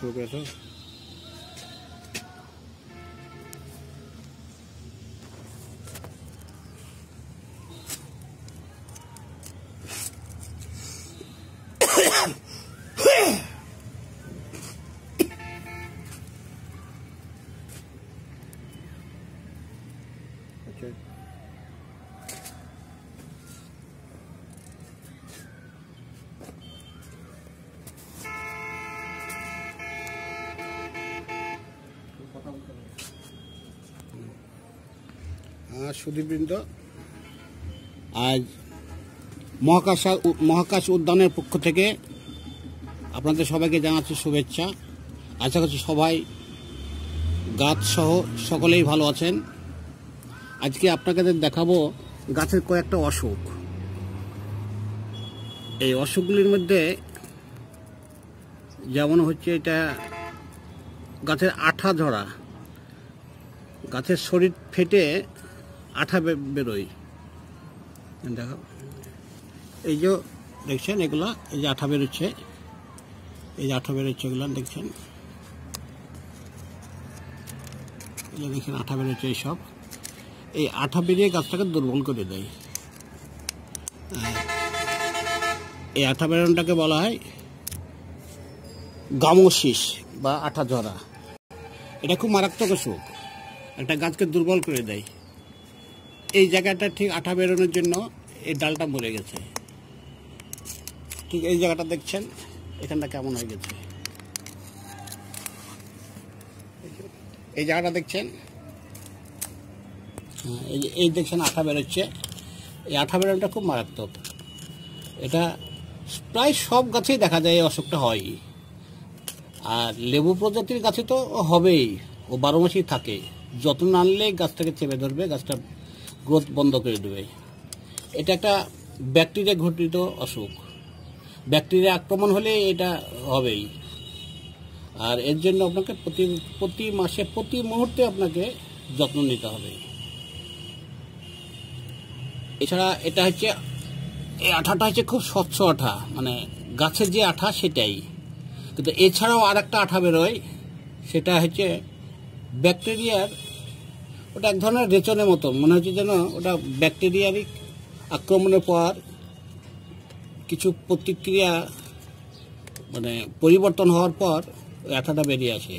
show कैसा আমার সুদীপবৃন্দ আজ মহাকাশ মহাকাশ উদ্যানের পক্ষ থেকে আপনাদের সবাইকে জানাচ্ছি শুভেচ্ছা আশা করছি সবাই গাছ সহ সকলেই ভালো আছেন আজকে আপনাকে দেখাবো গাছের কয়েকটা অসুখ এই অসুখগুলির মধ্যে যেমন হচ্ছে এটা গাছের আঠা ধরা গাছের শরীর ফেটে আঠা বেরোয় দেখো এই যে দেখছেন এগুলা এই যে আঠা বেরোচ্ছে এই যে আঠা বেরোচ্ছে এগুলা দেখছেন এই যে দেখছেন আঠা বেরোচ্ছে এইসব এই আঠা বেরিয়ে গাছটাকে দুর্বল করে দেয় এই আঠা বেরোনটাকে বলা হয় গামোশিস বা আঠা ঝরা এটা খুব মারাত্মক অসুখ একটা গাছকে দুর্বল করে দেয় এই জায়গাটা ঠিক আঠা বেরোনোর জন্য এই ডালটা মরে গেছে ঠিক এই জায়গাটা দেখছেন এখানটা কেমন হয়ে গেছে এই জায়গাটা দেখছেন হ্যাঁ, এই দেখছেন আঠা বেরোচ্ছে এই আঠা বেরোনটা খুব মারাত্মক এটা প্রায় সব গাছেই দেখা যায় এই অসুখটা হয় আর লেবু প্রজাতির গাছে তো হবেই ও বারো মাসেই থাকে যত্ন আনলে গাছটাকে চেপে ধরবে গাছটা গ্রোথ বন্ধ করে দেবে এটা একটা ব্যাকটেরিয়া ঘটিত অসুখ ব্যাকটেরিয়া আক্রমণ হলে এটা হবেই আর এর জন্য আপনাকে প্রতি প্রতি মাসে প্রতি মুহূর্তে আপনাকে যত্ন নিতে হবে এছাড়া এটা হচ্ছে এই আঠাটা হচ্ছে খুব স্বচ্ছ আঠা মানে গাছের যে আঠা সেটাই কিন্তু এছাড়াও আর একটা আঠা বেরোয় সেটা হচ্ছে ব্যাকটেরিয়ার ওটা এক ধরনের রেচনের মতো মনে হচ্ছে যেন ওটা ব্যাকটেরিয়ারই আক্রমণের পর কিছু প্রতিক্রিয়া মানে পরিবর্তন হওয়ার পর আঠাটা বেরিয়ে আসে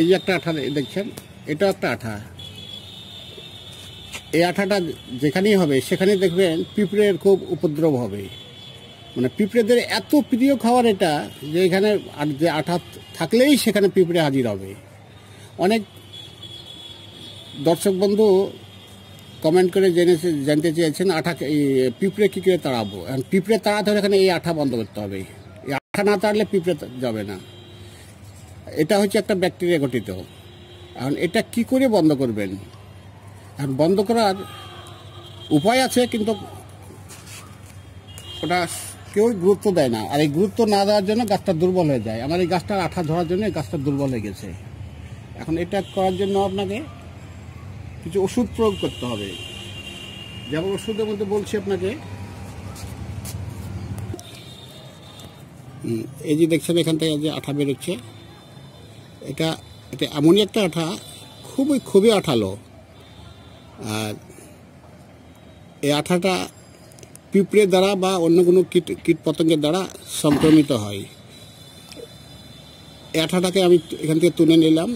এই যে একটা আঠা দেখছেন এটা একটা আঠা এই আঠাটা যেখানেই হবে সেখানে দেখবেন পিঁপড়ের খুব উপদ্রব হবে মানে পিঁপড়েদের এত প্রিয় খাবার এটা যে এখানে যে আঠা থাকলেই সেখানে পিঁপড়ে হাজির হবে অনেক দর্শক বন্ধু কমেন্ট করে জেনেছে জানতে চেয়েছেন আঠা পিঁপড়ে কী করে তাড়াবো পিঁপড়ে তাড়া ধরে এখানে এই আঠা বন্ধ করতে হবে এই আঠা না তাড়লে পিঁপড়ে যাবে না এটা হচ্ছে একটা ব্যাকটেরিয়া গঠিত এখন এটা কি করে বন্ধ করবেন এখন বন্ধ করার উপায় আছে কিন্তু ওটা কেউ গুরুত্ব দেয় না আর এই গুরুত্ব না দেওয়ার জন্য গাছটা দুর্বল হয়ে যায় আমার এই গাছটার আঠা ধরার জন্য গাছটা দুর্বল হয়ে গেছে এখন এটা করার জন্য আপনাকে কিছু ওষুধ প্রয়োগ করতে হবে যেমন ওষুধের মধ্যে বলছি আপনাকে এই যে দেখছেন এখান থেকে যে আঠা বেরোচ্ছে এটা এটা এমনই একটা আঠা খুবই খুবই আঠালো আর এই আঠাটা পিঁপড়ের দ্বারা বা অন্য কোনো কীট কীট পতঙ্গের দ্বারা সংক্রমিত হয় এই আঠাটাকে আমি এখান থেকে তুলে নিলাম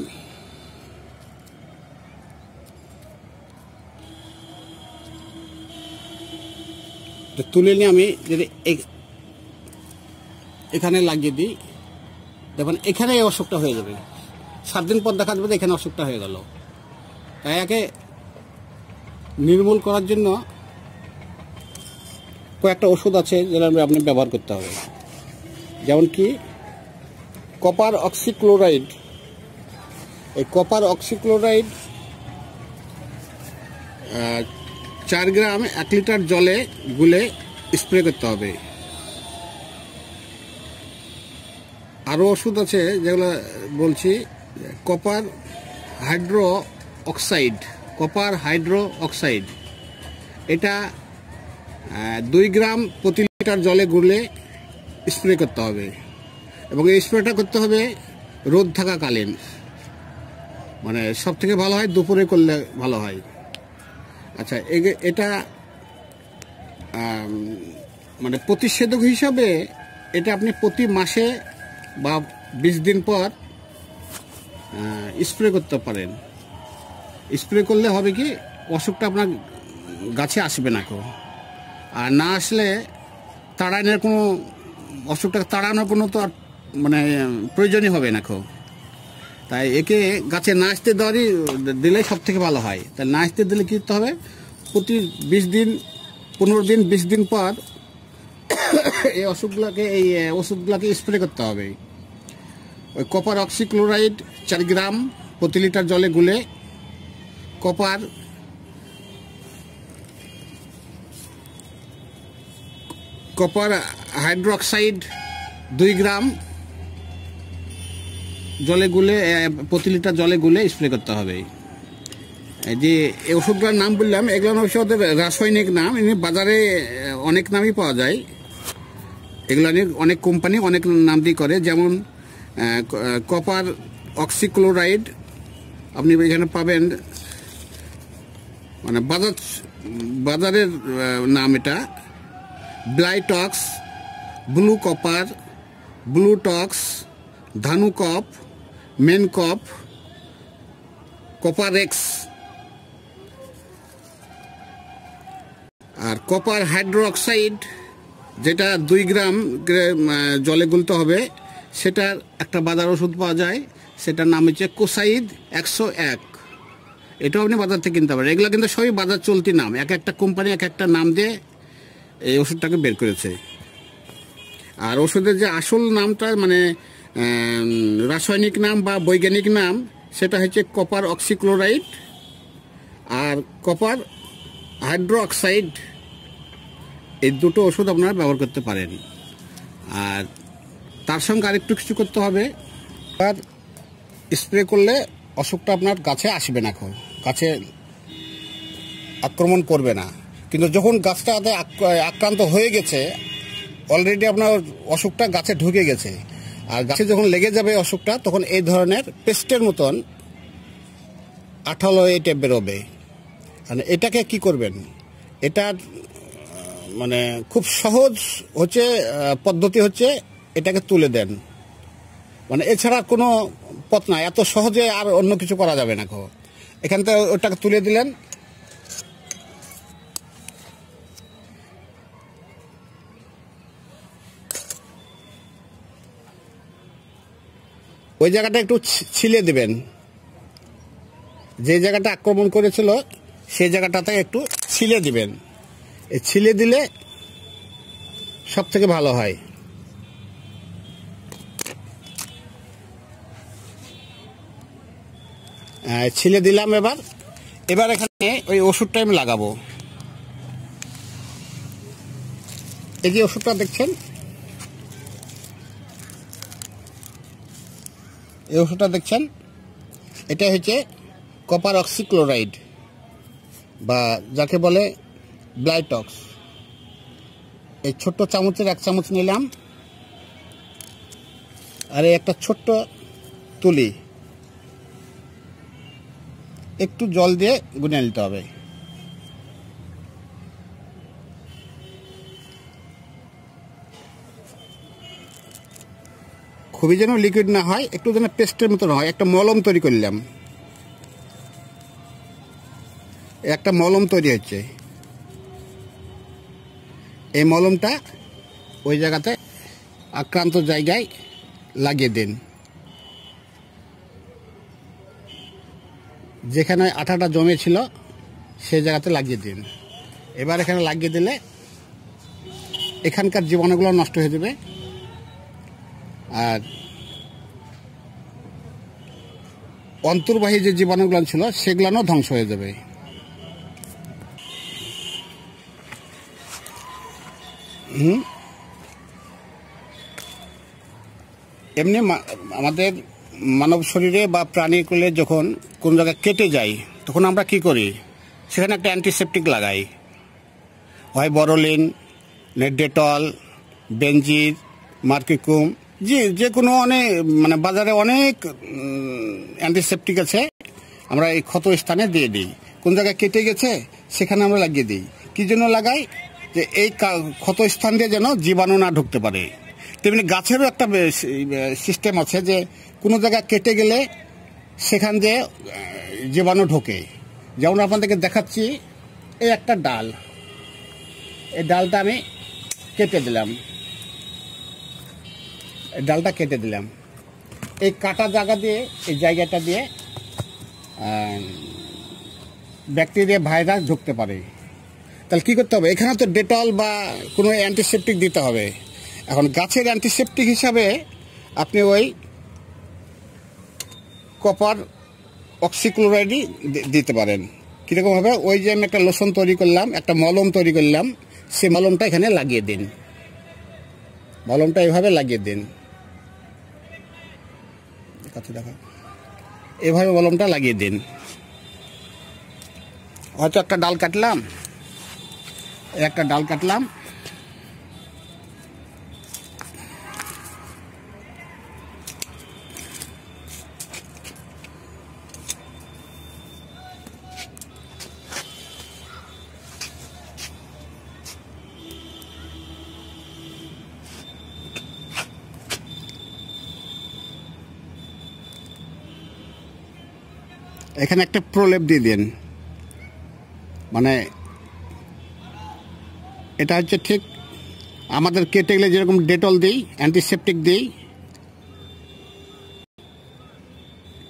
তুলে নিয়ে আমি যদি এখানে লাগিয়ে দিই দেখুন এখানে এই অসুখটা হয়ে যাবে সাত দিন পর দেখা যাবে এখানে অসুখটা হয়ে গেল তাই একে নির্মূল করার জন্য কয়েকটা ওষুধ আছে যেটা আপনি ব্যবহার করতে হবে যেমন কি কপার অক্সিক্লোরাইড এই কপার অক্সিক্লোরাইড চার গ্রাম এক লিটার জলে গুলে স্প্রে করতে হবে আরও ওষুধ আছে যেগুলো বলছি copper hydro oxide copper hydro oxide এটা দুই গ্রাম প্রতি লিটার জলে গুলে স্প্রে করতে হবে এবং এই স্প্রেটা করতে হবে রোদ থাকাকালীন মানে সব থেকে ভালো হয় দুপুরে করলে ভালো হয় আচ্ছা এটা মানে প্রতিষেধক হিসাবে এটা আপনি প্রতি মাসে বা বিশ দিন পর স্প্রে করতে পারেন স্প্রে করলে হবে কি অসুখটা আপনার গাছে আসবে না কেউ আর না আসলে তাড়ানোর কোনো অসুখটা তাড়ানোর কোনো তো আর মানে প্রয়োজনই হবে না কেউ তাই একে গাছে নাচতে দেওয়ারই দিলে সব থেকে ভালো হয় তাই নাচতে দিলে কী করতে হবে প্রতি বিশ দিন পনেরো দিন বিশ দিন পর এই অসুখগুলোকে এই ওষুধগুলোকে স্প্রে করতে হবে ওই কপার অক্সিক্লোরাইড চার গ্রাম প্রতি লিটার জলে গুলে কপার কপার হাইড্রোক্সাইড দুই গ্রাম জলে গুলে প্রতি লিটার জলে গুলে স্প্রে করতে হবে যে এই ওষুধগুলোর নাম বললাম এগুলো অবশ্য ওদের রাসায়নিক নাম এমনি বাজারে অনেক নামই পাওয়া যায় এগুলো অনেক কোম্পানি অনেক নাম দিয়ে করে যেমন কপার অক্সিক্লোরাইড আপনি এখানে পাবেন মানে বাজার বাজারের নাম এটা Blitox blue copper blue tox ধানু কপ মেনকপ কপার এক্স আর কপার হাইড্রোক্সাইড যেটা দুই গ্রাম জলে গুলতে হবে সেটার একটা বাজার ওষুধ পাওয়া যায় সেটার নাম হচ্ছে কোসাইড একশো এক এটাও আপনি বাজার থেকে কিনতে পারেন এগুলো কিন্তু সবই বাজার চলতি নাম এক একটা কোম্পানি এক একটা নাম দিয়ে এই ওষুধটাকে বের করেছে আর ওষুধের যে আসল নামটা মানে রাসায়নিক নাম বা বৈজ্ঞানিক নাম সেটা হচ্ছে কপার অক্সিক্লোরাইড আর কপার অক্সাইড এই দুটো ওষুধ আপনারা ব্যবহার করতে পারেন আর তার সঙ্গে আরেকটু কিছু করতে হবে আর স্প্রে করলে অসুখটা আপনার গাছে আসবে না এখন গাছে আক্রমণ করবে না কিন্তু যখন গাছটাতে আক্রান্ত হয়ে গেছে অলরেডি আপনার অসুখটা গাছে ঢুকে গেছে আর গাছে যখন লেগে যাবে অসুখটা তখন এই ধরনের পেস্টের মতন আঠালো এটা বেরোবে মানে এটাকে কি করবেন এটার মানে খুব সহজ হচ্ছে পদ্ধতি হচ্ছে এটাকে তুলে দেন মানে এছাড়া কোনো পথ নাই এত সহজে আর অন্য কিছু করা যাবে না কো এখান থেকে ওটাকে তুলে দিলেন ওই জায়গাটা একটু ছিলে দেবেন যে জায়গাটা আক্রমণ করেছিল সেই জায়গাটাতে একটু ছিলে দিবেন এই ছিলে দিলে সব থেকে ভালো হয় হ্যাঁ, ছিলে দিলাম এবার এবার এখানে ওই ওষুধটা আমি লাগাবো এই যে ওষুধটা দেখছেন এই ওষুধটা দেখছেন এটা হচ্ছে কপার অক্সিক্লোরাইড বা যাকে বলে ব্লাইটক্স এই ছোট্ট চামচের এক চামচ নিলাম আর একটা ছোট্ট তুলি একটু জল দিয়ে গুনে নিতে হবে খুবই যেন লিকুইড না হয় একটু যেন পেস্টের মতো হয় একটা মলম তৈরি করলাম একটা মলম তৈরি হচ্ছে এই মলমটা ওই জায়গাতে আক্রান্ত জায়গায় লাগিয়ে দিন যেখানে আঠাটা জমেছিল সে জায়গাতে লাগিয়ে দিন এবার এখানে লাগিয়ে দিলে এখানকার জীবাণুগুলো নষ্ট হয়ে যাবে আর অন্তর্বাহী যে জীবাণুগুলো ছিল সেগুলানও ধ্বংস হয়ে যাবে এমনি আমাদের মানব শরীরে বা প্রাণী যখন কোন জায়গায় কেটে যায় তখন আমরা কি করি সেখানে একটা অ্যান্টিসেপটিক লাগাই হয় বড়লিন ডেটল বেঞ্জির মার্কিকুম জি যে কোনো অনেক মানে বাজারে অনেক অ্যান্টিসেপটিক আছে আমরা এই ক্ষত স্থানে দিয়ে দিই কোন জায়গায় কেটে গেছে সেখানে আমরা লাগিয়ে দিই কি জন্য লাগাই যে এই ক্ষত স্থান দিয়ে যেন জীবাণু না ঢুকতে পারে তেমনি গাছেরও একটা সিস্টেম আছে যে কোনো জায়গায় কেটে গেলে সেখান দিয়ে জীবাণু ঢোকে যেমন আপনাদেরকে দেখাচ্ছি এই একটা ডাল এই ডালটা আমি কেটে দিলাম ডালটা কেটে দিলাম এই কাটা জায়গা দিয়ে এই জায়গাটা দিয়ে ব্যাকটেরিয়া ভাইরাস ঢুকতে পারে তাহলে কী করতে হবে এখানে তো ডেটল বা কোনো অ্যান্টিসেপটিক দিতে হবে এখন গাছের অ্যান্টিসেপটিক হিসাবে আপনি ওই কপার অক্সিক্লোরাইডই দিতে পারেন কীরকমভাবে ওই যে আমি একটা লোশন তৈরি করলাম একটা মলম তৈরি করলাম সে মলমটা এখানে লাগিয়ে দিন মলমটা এভাবে লাগিয়ে দিন কাছে দেখা এভাবে বলমটা লাগিয়ে দিন হয়তো একটা ডাল কাটলাম একটা ডাল কাটলাম এখানে একটা প্রলেপ দিয়ে দেন মানে এটা হচ্ছে ঠিক আমাদের কেটে গেলে যেরকম ডেটল দিই অ্যান্টিসেপটিক দিই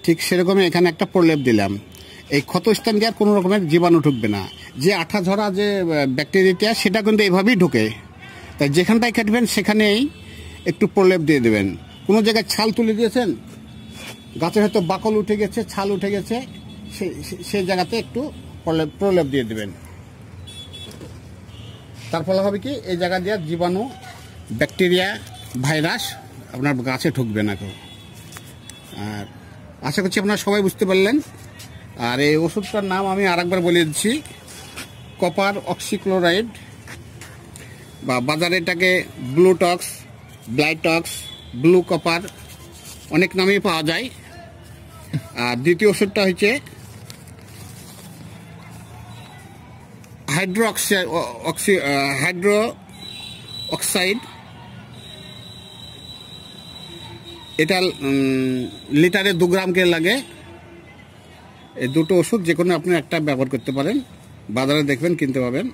ঠিক সেরকমই এখানে একটা প্রলেপ দিলাম এই ক্ষতস্থান দিয়ে আর কোনো রকমের জীবাণু ঢুকবে না যে আঠা ধরা যে ব্যাকটেরিয়াটা সেটা কিন্তু এইভাবেই ঢুকে তাই যেখানটায় কাটবেন সেখানেই একটু প্রলেপ দিয়ে দেবেন কোনো জায়গায় ছাল তুলে দিয়েছেন গাছের হয়তো বাকল উঠে গেছে ছাল উঠে গেছে সেই জায়গাতে একটু প্রলেপ দিয়ে দেবেন তার ফলে হবে কি এই জায়গা দিয়ে জীবাণু ব্যাকটেরিয়া ভাইরাস আপনার গাছে ঠুকবে না কেউ আর আশা করছি আপনারা সবাই বুঝতে পারলেন আর এই ওষুধটার নাম আমি আরেকবার বলে দিচ্ছি কপার অক্সিক্লোরাইড বা বাজারে এটাকে ব্লুটক্স ব্লাইটক্স ব্লু কপার অনেক নামেই পাওয়া যায় আর দ্বিতীয় ওষুধটা হচ্ছে হাইড্রো অক্সি হাইড্রো অক্সাইড এটা লিটারে দু গ্রাম করে লাগে এই দুটো ওষুধ যে কোনো আপনি একটা ব্যবহার করতে পারেন বাজারে দেখবেন কিনতে পাবেন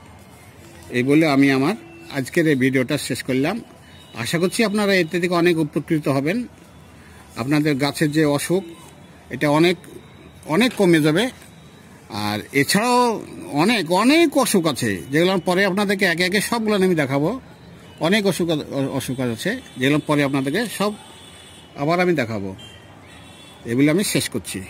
এই বলে আমি আমার আজকের এই ভিডিওটা শেষ করলাম আশা করছি আপনারা এতে থেকে অনেক উপকৃত হবেন আপনাদের গাছের যে অসুখ এটা অনেক অনেক কমে যাবে আর এছাড়াও অনেক অনেক অসুখ আছে যেগুলো পরে আপনাদেরকে একে একে সবগুলো আমি দেখাবো অনেক অসুখ অসুখ আছে যেগুলো পরে আপনাদেরকে সব আবার আমি দেখাবো এগুলো আমি শেষ করছি